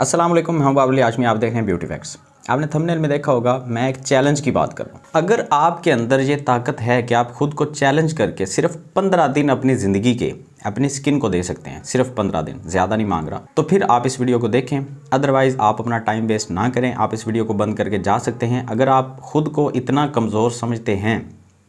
अस्सलाम वालेकुम मैं बाबली में आप देख रहे हैं ब्यूटी फैक्ट्स आपने थंबनेल में देखा होगा मैं एक चैलेंज की बात कर रहा अगर आपके अंदर ये ताकत है कि आप खुद को चैलेंज करके सिर्फ पंद्रह दिन अपनी ज़िंदगी के अपनी स्किन को दे सकते हैं सिर्फ पंद्रह दिन ज़्यादा नहीं मांग रहा तो फिर आप इस वीडियो को देखें अदरवाइज़ आप अपना टाइम वेस्ट ना करें आप इस वीडियो को बंद करके जा सकते हैं अगर आप खुद को इतना कमज़ोर समझते हैं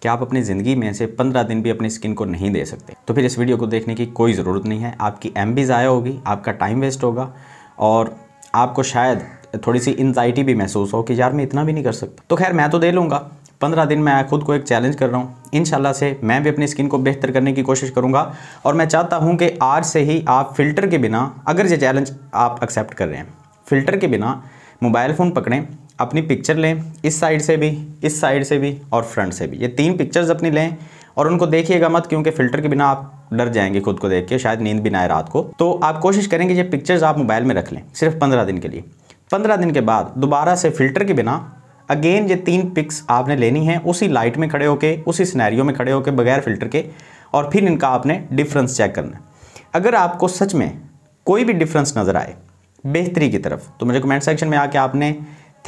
कि आप अपनी ज़िंदगी में से पंद्रह दिन भी अपनी स्किन को नहीं दे सकते तो फिर इस वीडियो को देखने की कोई ज़रूरत नहीं है आपकी एम ज़ाया होगी आपका टाइम वेस्ट होगा और आपको शायद थोड़ी सी इन्जाइटी भी महसूस हो कि यार मैं इतना भी नहीं कर सकता तो खैर मैं तो दे लूँगा पंद्रह दिन मैं खुद को एक चैलेंज कर रहा हूँ इन से मैं भी अपनी स्किन को बेहतर करने की कोशिश करूँगा और मैं चाहता हूँ कि आज से ही आप फ़िल्टर के बिना अगर ये चैलेंज आप एक्सेप्ट कर रहे हैं फ़िल्टर के बिना मोबाइल फ़ोन पकड़ें अपनी पिक्चर लें इस साइड से भी इस साइड से भी और फ्रंट से भी ये तीन पिक्चर्स अपनी लें और उनको देखिएगा मत क्योंकि फ़िल्टर के बिना आप डर जाएंगे खुद को देख के शायद नींद भी ना आए रात को तो आप कोशिश करेंगे ये पिक्चर्स आप मोबाइल में रख लें सिर्फ पंद्रह दिन के लिए पंद्रह दिन के बाद दोबारा से फिल्टर के बिना अगेन ये तीन पिक्स आपने लेनी है उसी लाइट में खड़े होकर उसी स्नैरियो में खड़े होकर बगैर फिल्टर के और फिर इनका आपने डिफरेंस चेक करना अगर आपको सच में कोई भी डिफरेंस नज़र आए बेहतरी की तरफ तो मुझे कमेंट सेक्शन में आके आपने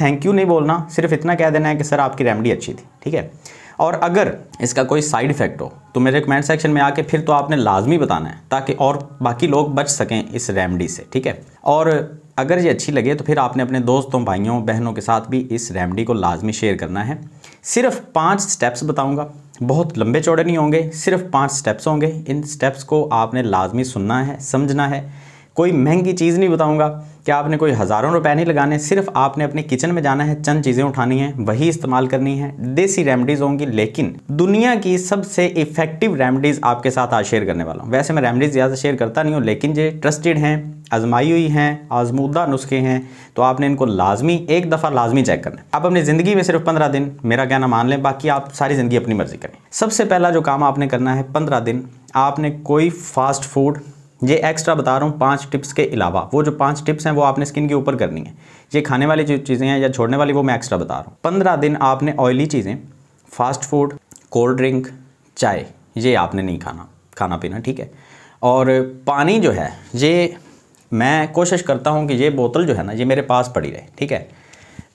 थैंक यू नहीं बोलना सिर्फ इतना कह देना है कि सर आपकी रेमडी अच्छी थी ठीक है और अगर इसका कोई साइड इफेक्ट हो तो मेरे कमेंट सेक्शन में आके फिर तो आपने लाजमी बताना है ताकि और बाकी लोग बच सकें इस रेमडी से ठीक है और अगर ये अच्छी लगे तो फिर आपने अपने दोस्तों भाइयों बहनों के साथ भी इस रेमडी को लाजमी शेयर करना है सिर्फ पाँच स्टेप्स बताऊँगा बहुत लंबे चौड़े नहीं होंगे सिर्फ पाँच स्टेप्स होंगे इन स्टेप्स को आपने लाजमी सुनना है समझना है कोई महंगी चीज़ नहीं बताऊँगा कि आपने कोई हज़ारों रुपए नहीं लगाने सिर्फ आपने अपने किचन में जाना है चंद चीज़ें उठानी हैं वही इस्तेमाल करनी है देसी रेमडीज़ होंगी लेकिन दुनिया की सबसे इफेक्टिव रेमडीज़ आपके साथ आज शेयर करने वाला हूँ वैसे मैं रेमडीज़ ज़्यादा शेयर करता नहीं हूँ लेकिन ये ट्रस्टेड हैं आजमाई हुई हैं आजमूदा नुस्खे हैं तो आपने इनको लाजमी एक दफ़ा लाजमी चेक करना आप अपनी ज़िंदगी में सिर्फ पंद्रह दिन मेरा कहना मान लें बाकी आप सारी ज़िंदगी अपनी मर्ज़ी करें सबसे पहला जो काम आपने करना है पंद्रह दिन आपने कोई फास्ट फूड ये एक्स्ट्रा बता रहा हूँ पांच टिप्स के अलावा वो जो पांच टिप्स हैं वो आपने स्किन के ऊपर करनी है ये खाने वाली जो चीज़ें हैं या छोड़ने वाली वो मैं एक्स्ट्रा बता रहा हूँ पंद्रह दिन आपने ऑयली चीज़ें फास्ट फूड कोल्ड ड्रिंक चाय ये आपने नहीं खाना खाना पीना ठीक है और पानी जो है ये मैं कोशिश करता हूँ कि ये बोतल जो है ना ये मेरे पास पड़ी रहे ठीक है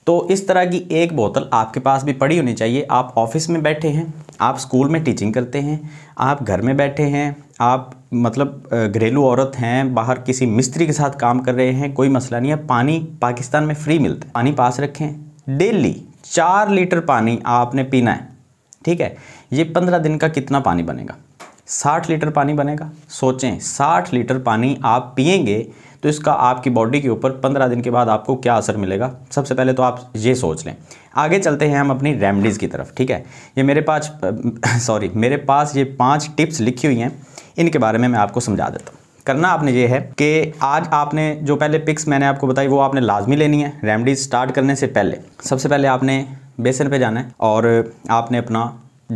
तो इस तरह की एक बोतल आपके पास भी पड़ी होनी चाहिए आप ऑफिस में बैठे हैं आप स्कूल में टीचिंग करते हैं आप घर में बैठे हैं आप मतलब घरेलू औरत हैं बाहर किसी मिस्त्री के साथ काम कर रहे हैं कोई मसला नहीं है पानी पाकिस्तान में फ्री मिलता है पानी पास रखें डेली चार लीटर पानी आपने पीना है ठीक है ये पंद्रह दिन का कितना पानी बनेगा साठ लीटर पानी बनेगा सोचें साठ लीटर पानी आप पियेंगे तो इसका आपकी बॉडी के ऊपर पंद्रह दिन के बाद आपको क्या असर मिलेगा सबसे पहले तो आप ये सोच लें आगे चलते हैं हम अपनी रेमडीज़ की तरफ ठीक है ये मेरे पास सॉरी मेरे पास ये पाँच टिप्स लिखी हुई हैं इनके बारे में मैं आपको समझा देता हूँ करना आपने ये है कि आज आपने जो पहले पिक्स मैंने आपको बताई वो आपने लाजमी लेनी है रेमडीज स्टार्ट करने से पहले सबसे पहले आपने बेसन पे जाना है और आपने अपना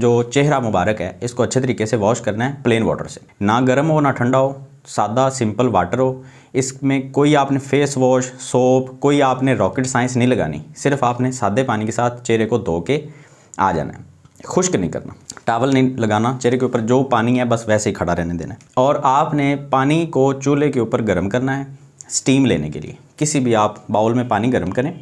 जो चेहरा मुबारक है इसको अच्छे तरीके से वॉश करना है प्लेन वाटर से ना गर्म हो ना ठंडा हो सादा सिंपल वाटर हो इसमें कोई आपने फेस वॉश सोप कोई आपने रॉकेट साइंस नहीं लगानी सिर्फ आपने सादे पानी के साथ चेहरे को धो के आ जाना है खुश्क नहीं करना टावल नहीं लगाना चेहरे के ऊपर जो पानी है बस वैसे ही खड़ा रहने देना है और आपने पानी को चूल्हे के ऊपर गर्म करना है स्टीम लेने के लिए किसी भी आप बाउल में पानी गर्म करें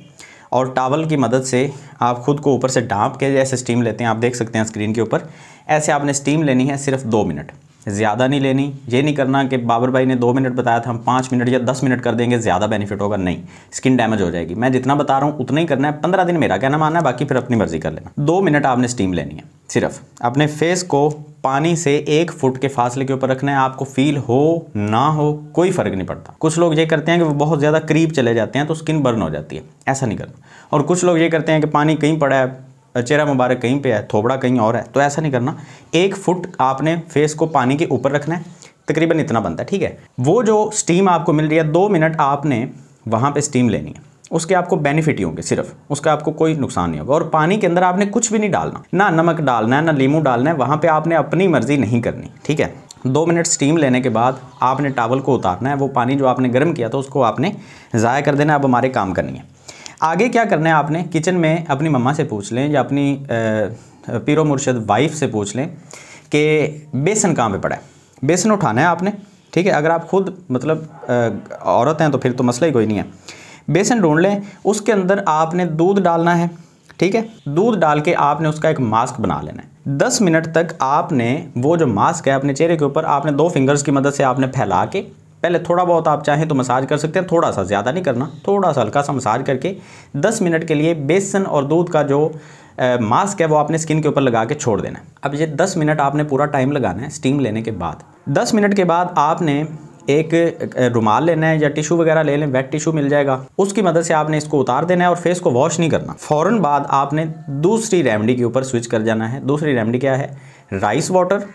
और टावल की मदद से आप खुद को ऊपर से डांप के जैसे स्टीम लेते हैं आप देख सकते हैं स्क्रीन के ऊपर ऐसे आपने स्टीम लेनी है सिर्फ दो मिनट ज़्यादा नहीं लेनी ये नहीं करना कि बाबर भाई ने दो मिनट बताया था हम पाँच मिनट या दस मिनट कर देंगे ज़्यादा बेनिफिट होगा नहीं स्किन डैमेज हो जाएगी मैं जितना बता रहा हूँ उतना ही करना है पंद्रह दिन मेरा कहना मानना है बाकी फिर अपनी मर्जी कर लेना दो मिनट आपने स्टीम लेनी है सिर्फ अपने फेस को पानी से एक फुट के फासले के ऊपर रखना है आपको फील हो ना हो कोई फ़र्क नहीं पड़ता कुछ लोग ये करते हैं कि वो बहुत ज़्यादा करीब चले जाते हैं तो स्किन बर्न हो जाती है ऐसा नहीं करना और कुछ लोग ये करते हैं कि पानी कहीं पड़ा है चेहरा मुबारक कहीं पे है थोबड़ा कहीं और है तो ऐसा नहीं करना एक फुट आपने फेस को पानी के ऊपर रखना है तकरीबन इतना बनता है ठीक है वो जो स्टीम आपको मिल रही है दो मिनट आपने वहाँ पर स्टीम लेनी है उसके आपको बेनिफिट ही होंगे सिर्फ उसका आपको कोई नुकसान नहीं होगा और पानी के अंदर आपने कुछ भी नहीं डालना ना नमक डालना है ना लीमू डालना है वहाँ पे आपने अपनी मर्जी नहीं करनी ठीक है दो मिनट स्टीम लेने के बाद आपने टावल को उतारना है वो पानी जो आपने गर्म किया था उसको आपने ज़ाया कर देना अब हमारे काम करनी है आगे क्या करना है आपने किचन में अपनी मम्मा से पूछ लें या अपनी पीरो मुर्शद वाइफ से पूछ लें कि बेसन कहाँ पे पड़ा है बेसन उठाना है आपने ठीक है अगर आप खुद मतलब औरत हैं तो फिर तो मसला ही कोई नहीं है बेसन ढूंढ लें उसके अंदर आपने दूध डालना है ठीक है दूध डाल के आपने उसका एक मास्क बना लेना है दस मिनट तक आपने वो जो मास्क है अपने चेहरे के ऊपर आपने दो फिंगर्स की मदद से आपने फैला के पहले थोड़ा बहुत आप चाहें तो मसाज कर सकते हैं थोड़ा सा ज़्यादा नहीं करना थोड़ा सा हल्का सा मसाज करके दस मिनट के लिए बेसन और दूध का जो मास्क है वो आपने स्किन के ऊपर लगा के छोड़ देना है अब ये दस मिनट आपने पूरा टाइम लगाना है स्टीम लेने के बाद दस मिनट के बाद आपने एक रुमाल लेना है या टिशू वगैरह ले लें वेट टिशू मिल जाएगा उसकी मदद से आपने इसको उतार देना है और फेस को वॉश नहीं करना फ़ौर बाद आपने दूसरी रेमडी के ऊपर स्विच कर जाना है दूसरी रेमडी क्या है राइस वाटर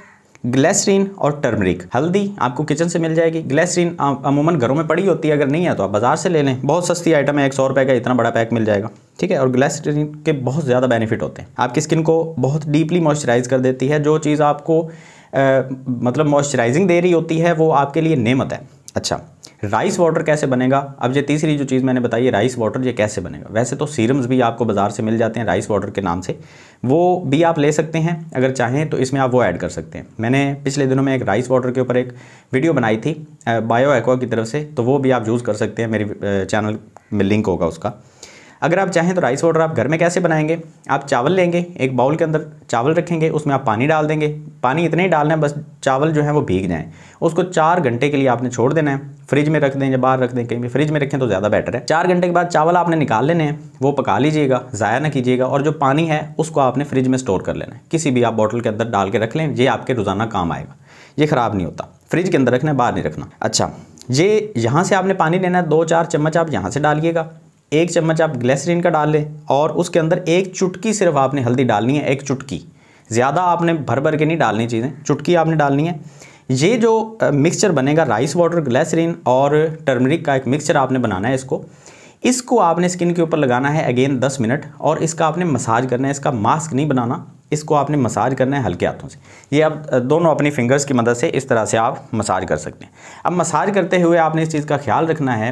ग्लेसरीन और टर्मरिक हल्दी आपको किचन से मिल जाएगी ग्लेसरीन अमूमन घरों में पड़ी होती है अगर नहीं है तो आप बाजार से ले लें बहुत सस्ती आइटम है एक सौ रुपए का इतना बड़ा पैक मिल जाएगा ठीक है और ग्लेसरीन के बहुत ज़्यादा बेनिफिट होते हैं आपकी स्किन को बहुत डीपली मॉइस्चराइज कर देती है जो चीज़ आपको आ, मतलब मॉइस्चराइजिंग दे रही होती है वो आपके लिए नेमत है अच्छा राइस वाटर कैसे बनेगा अब ये तीसरी जो चीज़ मैंने बताई है राइस वाटर ये कैसे बनेगा वैसे तो सीरम्स भी आपको बाज़ार से मिल जाते हैं राइस वाटर के नाम से वो भी आप ले सकते हैं अगर चाहें तो इसमें आप वो ऐड कर सकते हैं मैंने पिछले दिनों में एक राइस वाटर के ऊपर एक वीडियो बनाई थी बायो एक्वा की तरफ से तो वो भी आप यूज़ कर सकते हैं मेरे चैनल में लिंक होगा उसका अगर आप चाहें तो राइस वाटर आप घर में कैसे बनाएंगे आप चावल लेंगे एक बाउल के अंदर चावल रखेंगे उसमें आप पानी डाल देंगे पानी इतना ही डालना है बस चावल जो है वो भीग जाएँ उसको चार घंटे के लिए आपने छोड़ देना है फ्रिज में रख दें या बाहर रख दें कहीं भी फ्रिज में रखें तो ज़्यादा बेटर है चार घंटे के बाद चावल आपने निकाल लेने हैं वो पका लीजिएगा ज़ाया ना कीजिएगा और जो पानी है उसको आपने फ्रिज में स्टोर कर लेना है किसी भी आप बॉटल के अंदर डाल के रख लें ये आपके रोज़ाना काम आएगा ये ख़राब नहीं होता फ्रिज के अंदर रखना बाहर नहीं रखना अच्छा ये यहाँ से आपने पानी लेना है दो चार चम्मच आप यहाँ से डालिएगा एक चम्मच आप ग्लिसरीन का डाल लें और उसके अंदर एक चुटकी सिर्फ आपने हल्दी डालनी है एक चुटकी ज़्यादा आपने भर भर के नहीं डालनी चीज़ें चुटकी आपने डालनी है ये जो मिक्सचर बनेगा राइस वाटर ग्लैसरीन और टर्मरिक का एक मिक्सचर आपने बनाना है इसको इसको आपने स्किन के ऊपर लगाना है अगेन 10 मिनट और इसका आपने मसाज करना है इसका मास्क नहीं बनाना इसको आपने मसाज करना है हल्के हाथों से ये आप दोनों अपनी फिंगर्स की मदद से इस तरह से आप मसाज कर सकते हैं अब मसाज करते हुए आपने इस चीज़ का ख्याल रखना है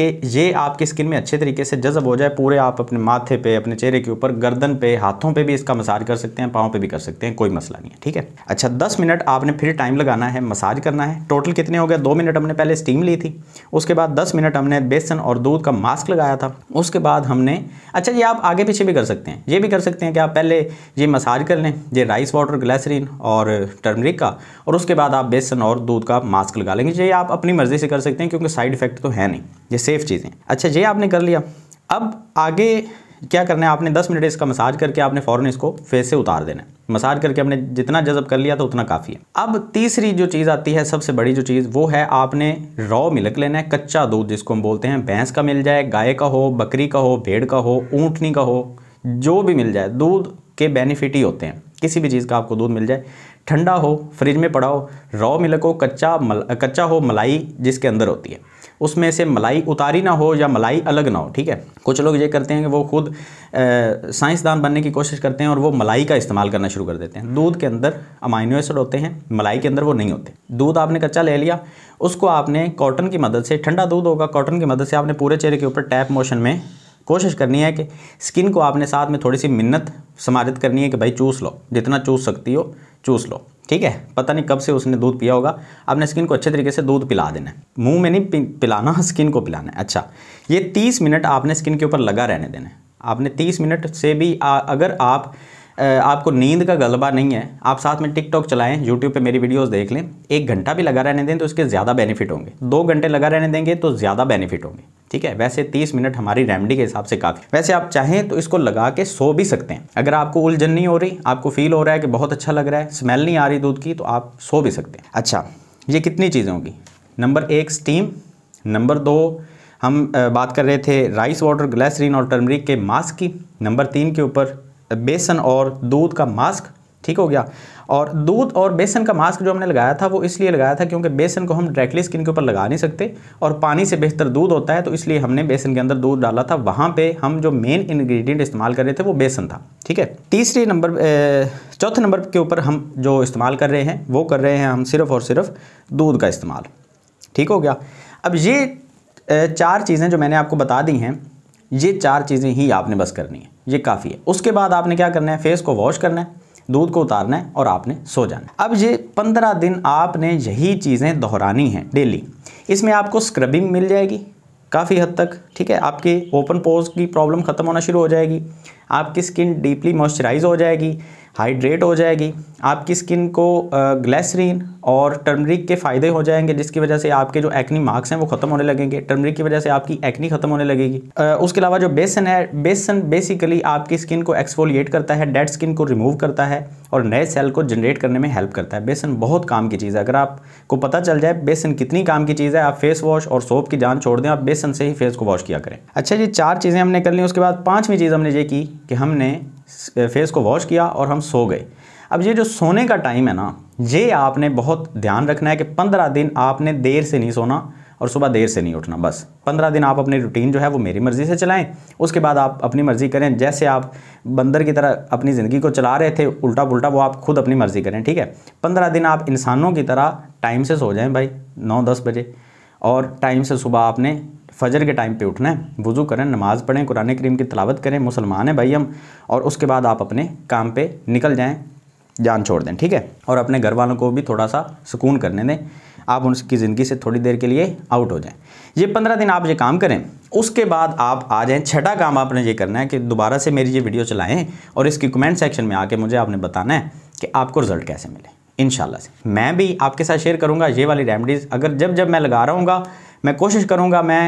कि ये आपकी स्किन में अच्छे तरीके से जज़ब हो जाए पूरे आप अपने माथे पे अपने चेहरे के ऊपर गर्दन पे हाथों पे भी इसका मसाज कर सकते हैं पाँव पे भी कर सकते हैं कोई मसला नहीं है ठीक है अच्छा दस मिनट आपने फिर टाइम लगाना है मसाज करना है टोटल कितने हो गया दो मिनट हमने पहले स्टीम ली थी उसके बाद दस मिनट हमने बेसन और दूध का मास्क लगाया था उसके बाद हमने अच्छा ये आप आगे पीछे भी कर सकते हैं ये भी कर सकते हैं कि आप पहले ये मसाज कर लें ये राइस वाटर ग्लैसरीन और टर्मरिक का और उसके बाद आप बेसन और दूध का मास्क लगा लेंगे ये आप अपनी मर्ज़ी से कर सकते हैं क्योंकि साइड इफेक्ट तो है नहीं जैसे सेफ़ चीज़ें अच्छा ये आपने कर लिया अब आगे क्या करना है आपने 10 मिनट इसका मसाज करके आपने फ़ौरन इसको फेस से उतार देना है मसाज करके आपने जितना जज़ब कर लिया तो उतना काफ़ी है अब तीसरी जो चीज़ आती है सबसे बड़ी जो चीज़ वो है आपने रॉ मिल्क लेना है कच्चा दूध जिसको हम बोलते हैं भैंस का मिल जाए गाय का हो बकरी का हो भेड़ का हो ऊँटनी का हो जो भी मिल जाए दूध के बेनिफिट ही होते हैं किसी भी चीज़ का आपको दूध मिल जाए ठंडा हो फ्रिज में पड़ा हो रॉ मिलक हो कच्चा मल कच्चा हो मलाई जिसके अंदर होती है उसमें से मलाई उतारी ना हो या मलाई अलग ना हो ठीक है कुछ लोग ये करते हैं कि वो खुद साइंसदान बनने की कोशिश करते हैं और वो मलाई का इस्तेमाल करना शुरू कर देते हैं दूध के अंदर अमाइनो एसिड होते हैं मलाई के अंदर वो नहीं होते दूध आपने कच्चा ले लिया उसको आपने कॉटन की मदद से ठंडा दूध होगा कॉटन की मदद से आपने पूरे चेहरे के ऊपर टैप मोशन में कोशिश करनी है कि स्किन को आपने साथ में थोड़ी सी मिन्नत समारित करनी है कि भाई चूस लो जितना चूस सकती हो चूस लो ठीक है पता नहीं कब से उसने दूध पिया होगा आपने स्किन को अच्छे तरीके से दूध पिला देना है मुंह में नहीं पिलाना स्किन को पिलाना है अच्छा ये तीस मिनट आपने स्किन के ऊपर लगा रहने देना है आपने तीस मिनट से भी आ, अगर आप आपको नींद का गलबा नहीं है आप साथ में टिकटॉक चलाएं यूट्यूब पे मेरी वीडियोस देख लें एक घंटा भी लगा रहने दें तो उसके ज़्यादा बेनिफिट होंगे दो घंटे लगा रहने देंगे तो ज़्यादा बेनिफिट होंगे ठीक है वैसे 30 मिनट हमारी रेमेडी के हिसाब से काफ़ी वैसे आप चाहें तो इसको लगा के सो भी सकते हैं अगर आपको उलझन नहीं हो रही आपको फील हो रहा है कि बहुत अच्छा लग रहा है स्मेल नहीं आ रही दूध की तो आप सो भी सकते हैं अच्छा ये कितनी चीज़ें होंगी नंबर एक स्टीम नंबर दो हम बात कर रहे थे राइस वाटर ग्लैसरीन और टर्मरिक के मास्क की नंबर तीन के ऊपर बेसन और दूध का मास्क ठीक हो गया और दूध और बेसन का मास्क जो हमने लगाया था वो इसलिए लगाया था क्योंकि बेसन को हम डायरेक्टली स्किन के ऊपर लगा नहीं सकते और पानी से बेहतर दूध होता है तो इसलिए हमने बेसन के अंदर दूध डाला था वहाँ पे हम जो मेन इंग्रेडिएंट इस्तेमाल कर रहे थे वो बेसन था ठीक है तीसरी नंबर चौथे नंबर के ऊपर हम जो इस्तेमाल कर रहे हैं वो कर रहे हैं हम सिर्फ़ और सिर्फ दूध का इस्तेमाल ठीक हो गया अब ये चार चीज़ें जो मैंने आपको बता दी हैं ये चार चीज़ें ही आपने बस करनी है ये काफ़ी है उसके बाद आपने क्या करना है फेस को वॉश करना है दूध को उतारना है और आपने सो जाना अब ये पंद्रह दिन आपने यही चीज़ें दोहरानी हैं डेली इसमें आपको स्क्रबिंग मिल जाएगी काफ़ी हद तक ठीक है आपके ओपन पोज की प्रॉब्लम ख़त्म होना शुरू हो जाएगी आपकी स्किन डीपली मॉइस्चराइज हो जाएगी हाइड्रेट हो जाएगी आपकी स्किन को ग्लैसरीन और टर्मरिक के फ़ायदे हो जाएंगे जिसकी वजह से आपके जो एक्नी मार्क्स हैं वो ख़त्म होने लगेंगे टर्मरिक की वजह से आपकी एक्नी ख़त्म होने लगेगी उसके अलावा जो बेसन है बेसन बेसिकली आपकी स्किन को एक्सफोलिएट करता है डेड स्किन को रिमूव करता है और नए सेल को जनरेट करने में हेल्प करता है बेसन बहुत काम की चीज़ है अगर आपको पता चल जाए बेसन कितनी काम की चीज़ है आप फेस वॉश और सोप की जान छोड़ दें आप बेसन से ही फेस को वॉश किया करें अच्छा जी चार चीज़ें हमने कर ली उसके बाद पाँचवीं चीज़ हमने ये की कि हमने फेस को वॉश किया और हम सो गए अब ये जो सोने का टाइम है ना ये आपने बहुत ध्यान रखना है कि पंद्रह दिन आपने देर से नहीं सोना और सुबह देर से नहीं उठना बस पंद्रह दिन आप अपनी रूटीन जो है वो मेरी मर्ज़ी से चलाएं उसके बाद आप अपनी मर्ज़ी करें जैसे आप बंदर की तरह अपनी ज़िंदगी को चला रहे थे उल्टा पुल्टा वो आप खुद अपनी मर्ज़ी करें ठीक है पंद्रह दिन आप इंसानों की तरह टाइम से सो जाएं भाई नौ दस बजे और टाइम से सुबह आपने फजर के टाइम पे उठना है वज़ू करें नमाज़ पढ़ें कुरान करीम की तलावत करें मुसलमान हैं भाई हम और उसके बाद आप अपने काम पे निकल जाएं जान छोड़ दें ठीक है और अपने घर वालों को भी थोड़ा सा सुकून करने दें आप उनकी ज़िंदगी से थोड़ी देर के लिए आउट हो जाएं ये पंद्रह दिन आप ये काम करें उसके बाद आप आ जाएँ छठा काम आपने ये करना है कि दोबारा से मेरी ये वीडियो चलाएं और इसकी कमेंट सेक्शन में आके मुझे आपने बताना है कि आपको रिजल्ट कैसे मिले इन मैं भी आपके साथ शेयर करूँगा ये वाली रेमडीज़ अगर जब जब मैं लगा रहा मैं कोशिश करूँगा मैं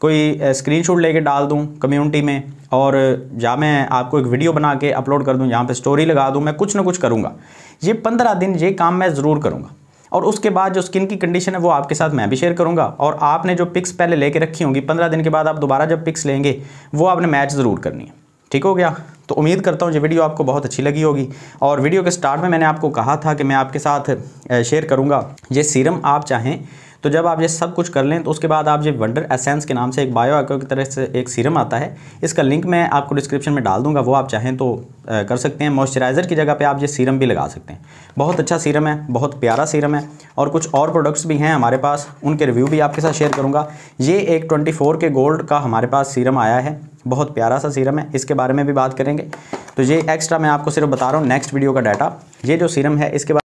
कोई स्क्रीनशॉट लेके डाल दूँ कम्युनिटी में और या मैं आपको एक वीडियो बना के अपलोड कर दूँ यहाँ पे स्टोरी लगा दूँ मैं कुछ ना कुछ करूँगा ये पंद्रह दिन ये काम मैं ज़रूर करूँगा और उसके बाद जो स्किन की कंडीशन है वो आपके साथ मैं भी शेयर करूँगा और आपने जो पिक्स पहले लेके रखी होंगी पंद्रह दिन के बाद आप दोबारा जब पिक्स लेंगे वो आपने मैच ज़रूर करनी है ठीक हो गया तो उम्मीद करता हूँ ये वीडियो आपको बहुत अच्छी लगी होगी और वीडियो के स्टार्ट में मैंने आपको कहा था कि मैं आपके साथ शेयर करूँगा ये सीरम आप चाहें तो जब आप ये सब कुछ कर लें तो उसके बाद आप ये वंडर एसेंस के नाम से एक बायो एक्व की तरह से एक सीरम आता है इसका लिंक मैं आपको डिस्क्रिप्शन में डाल दूंगा वो आप चाहें तो कर सकते हैं मॉइस्चराइज़र की जगह पे आप ये सीरम भी लगा सकते हैं बहुत अच्छा सीरम है बहुत प्यारा सीरम है और कुछ और प्रोडक्ट्स भी हैं हमारे पास उनके रिव्यू भी आपके साथ शेयर करूँगा ये एक ट्वेंटी के गोल्ड का हमारे पास सीरम आया है बहुत प्यारा सा सीरम है इसके बारे में भी बात करेंगे तो ये एक्स्ट्रा मैं आपको सिर्फ बता रहा हूँ नेक्स्ट वीडियो का डाटा ये जो सीरम है इसके